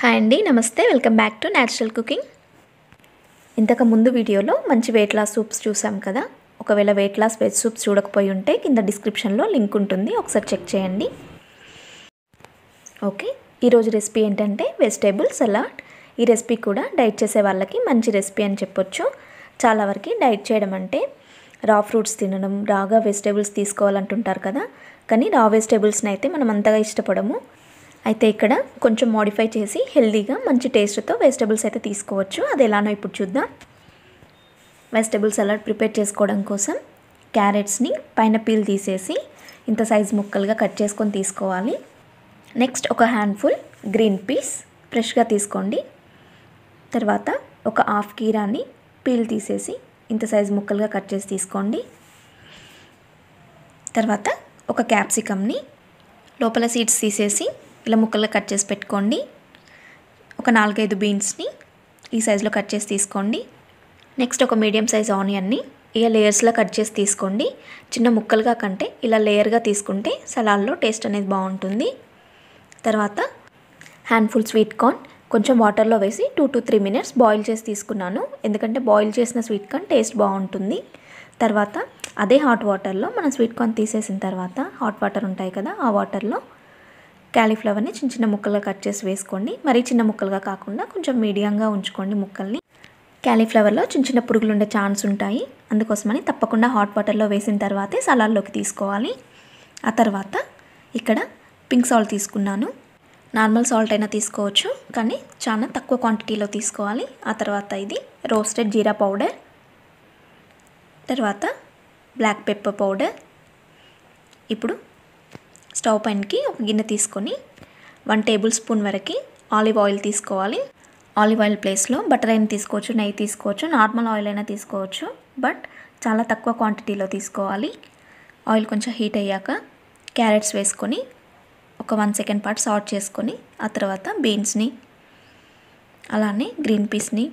hi అండి నమస్తే welcome back to natural cooking ఇంతకు ముందు వీడియోలో మంచి వెయిట్ లాస్ సూప్స్ చూసాం కదా ఒకవేళ వెయిట్ లాస్ వెజ్ సూప్స్ చూడకపోయి ఉంటే కింద డిస్క్రిప్షన్లో లింక్ ఉంటుంది ఒకసారి చెక్ చేయండి ఓకే ఈరోజు రెసిపీ ఏంటంటే వెజిటేబుల్ సలాడ్ ఈ రెసిపీ కూడా డైట్ చేసే వాళ్ళకి మంచి రెసిపీ అని చెప్పొచ్చు చాలా వరకు డైట్ చేయడం అంటే రా ఫ్రూట్స్ తినడం రాగా వెజిటేబుల్స్ తీసుకోవాలంటుంటారు కదా కానీ రా వెజిటేబుల్స్ని అయితే మనం అంతగా ఇష్టపడము అయితే ఇక్కడ కొంచెం మోడిఫై చేసి హెల్దీగా మంచి టేస్ట్తో వెజిటబుల్స్ అయితే తీసుకోవచ్చు అది ఎలానో ఇప్పుడు చూద్దాం వెజిటబుల్స్ సలాడ్ ప్రిపేర్ చేసుకోవడం కోసం క్యారెట్స్ని పైన పీల్ తీసేసి ఇంత సైజ్ ముక్కలుగా కట్ చేసుకొని తీసుకోవాలి నెక్స్ట్ ఒక హ్యాండ్ఫుల్ గ్రీన్ పీస్ ఫ్రెష్గా తీసుకోండి తర్వాత ఒక హాఫ్ కీరాని పీల్ తీసేసి ఇంత సైజ్ ముక్కలుగా కట్ చేసి తీసుకోండి తర్వాత ఒక క్యాప్సికమ్ని లోపల సీడ్స్ తీసేసి ఇలా ముక్కలు కట్ చేసి పెట్టుకోండి ఒక నాలుగైదు బీన్స్ని ఈ సైజులో కట్ చేసి తీసుకోండి నెక్స్ట్ ఒక మీడియం సైజ్ ఆనియన్ని ఇలా లేయర్స్లో కట్ చేసి తీసుకోండి చిన్న ముక్కలుగా కంటే ఇలా లేయర్గా తీసుకుంటే సలాడ్లో టేస్ట్ అనేది బాగుంటుంది తర్వాత హ్యాండ్ఫుల్ స్వీట్ కార్న్ కొంచెం వాటర్లో వేసి two to three minutes boil చేసి తీసుకున్నాను ఎందుకంటే బాయిల్ చేసిన స్వీట్ కార్న్ టేస్ట్ బాగుంటుంది తర్వాత అదే హాట్ వాటర్లో మనం స్వీట్ కార్న్ తీసేసిన తర్వాత హాట్ వాటర్ ఉంటాయి కదా ఆ వాటర్లో క్యాలీఫ్లవర్ని చిన్న చిన్న ముక్కలుగా కట్ చేసి వేసుకోండి మరీ చిన్న ముక్కలుగా కాకుండా కొంచెం మీడియంగా ఉంచుకోండి ముక్కల్ని క్యాలీఫ్లవర్లో చిన్న చిన్న పురుగులు ఉండే ఛాన్స్ ఉంటాయి అందుకోసమని తప్పకుండా హాట్ వాటర్లో వేసిన తర్వాతే సలాడ్లోకి తీసుకోవాలి ఆ తర్వాత ఇక్కడ పింక్ సాల్ట్ తీసుకున్నాను నార్మల్ సాల్ట్ అయినా తీసుకోవచ్చు కానీ చాలా తక్కువ క్వాంటిటీలో తీసుకోవాలి ఆ తర్వాత ఇది రోస్టెడ్ జీరా పౌడర్ తర్వాత బ్లాక్ పెప్పర్ పౌడర్ ఇప్పుడు స్టవ్ పైన్కి ఒక గిన్నె తీసుకొని వన్ టేబుల్ స్పూన్ వరకు ఆలివ్ ఆయిల్ తీసుకోవాలి ఆలివ్ ఆయిల్ ప్లేస్లో బటర్ అయినా తీసుకోవచ్చు నెయ్యి తీసుకోవచ్చు నార్మల్ ఆయిల్ అయినా తీసుకోవచ్చు బట్ చాలా తక్కువ క్వాంటిటీలో తీసుకోవాలి ఆయిల్ కొంచెం హీట్ అయ్యాక క్యారెట్స్ వేసుకొని ఒక వన్ సెకండ్ పాటు సాల్ట్ చేసుకొని ఆ తర్వాత బీన్స్ని అలానే గ్రీన్ పీస్ని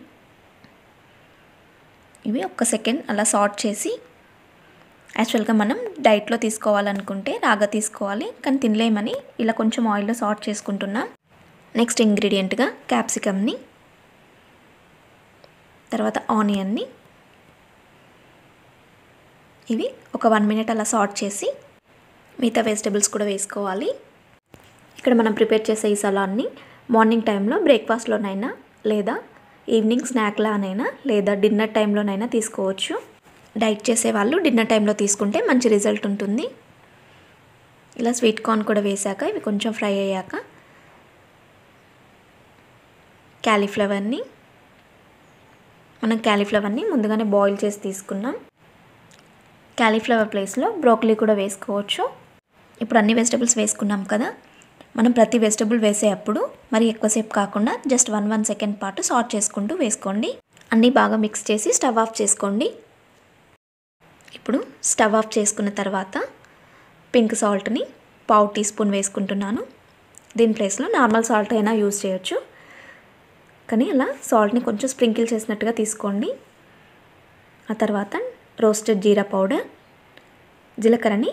ఇవి ఒక్క సెకండ్ అలా సాల్ట్ చేసి యాక్చువల్గా మనం డైట్లో తీసుకోవాలనుకుంటే రాగా తీసుకోవాలి కానీ తినలేమని ఇలా కొంచెం ఆయిల్లో సార్ట్ చేసుకుంటున్నాం నెక్స్ట్ ఇంగ్రీడియంట్గా క్యాప్సికమ్ని తర్వాత ఆనియన్ని ఇవి ఒక వన్ మినిట్ అలా సార్ట్ చేసి మిగతా వెజిటబుల్స్ కూడా వేసుకోవాలి ఇక్కడ మనం ప్రిపేర్ చేసే ఈ సలాడ్ని మార్నింగ్ టైంలో బ్రేక్ఫాస్ట్లోనైనా లేదా ఈవినింగ్ స్నాక్లానైనా లేదా డిన్నర్ టైంలోనైనా తీసుకోవచ్చు డైట్ చేసేవాళ్ళు డిన్నర్ టైంలో తీసుకుంటే మంచి రిజల్ట్ ఉంటుంది ఇలా స్వీట్ కార్న్ కూడా వేశాక ఇవి కొంచెం ఫ్రై అయ్యాక క్యాలీఫ్లవర్ని మనం క్యాలీఫ్లవర్ని ముందుగానే బాయిల్ చేసి తీసుకున్నాం క్యాలీఫ్లవర్ ప్లేస్లో బ్రోకలీ కూడా వేసుకోవచ్చు ఇప్పుడు అన్ని వెజిటబుల్స్ వేసుకున్నాం కదా మనం ప్రతి వెజిటబుల్ అప్పుడు మరి ఎక్కువసేపు కాకుండా జస్ట్ వన్ వన్ సెకండ్ పాటు సార్ట్ చేసుకుంటూ వేసుకోండి అన్నీ బాగా మిక్స్ చేసి స్టవ్ ఆఫ్ చేసుకోండి ఇప్పుడు స్టవ్ ఆఫ్ చేసుకున్న తర్వాత పింక్ సాల్ట్ని పావు టీ స్పూన్ వేసుకుంటున్నాను దీని ప్లేస్లో నార్మల్ సాల్ట్ అయినా యూజ్ చేయొచ్చు కానీ అలా సాల్ట్ని కొంచెం స్ప్రింకిల్ చేసినట్టుగా తీసుకోండి ఆ తర్వాత రోస్టెడ్ జీరా పౌడర్ జీలకర్రని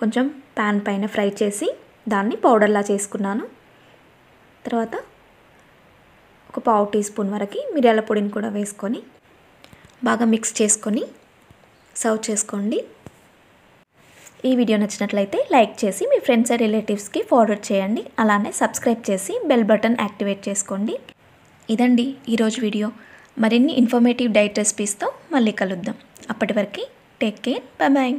కొంచెం ప్యాన్ పైన ఫ్రై చేసి దాన్ని పౌడర్లా చేసుకున్నాను తర్వాత ఒక పావు టీ స్పూన్ వరకు మిరియాల పొడిని కూడా వేసుకొని బాగా మిక్స్ చేసుకొని సర్వ్ చేసుకోండి ఈ వీడియో నచ్చినట్లయితే లైక్ చేసి మీ ఫ్రెండ్స్ అండ్ రిలేటివ్స్కి ఫార్వర్డ్ చేయండి అలానే సబ్స్క్రైబ్ చేసి బెల్ బటన్ యాక్టివేట్ చేసుకోండి ఇదండి ఈరోజు వీడియో మరిన్ని ఇన్ఫర్మేటివ్ డైట్ రెసిపీస్తో మళ్ళీ కలుద్దాం అప్పటి వరకు టేక్ కేర్ బాయ్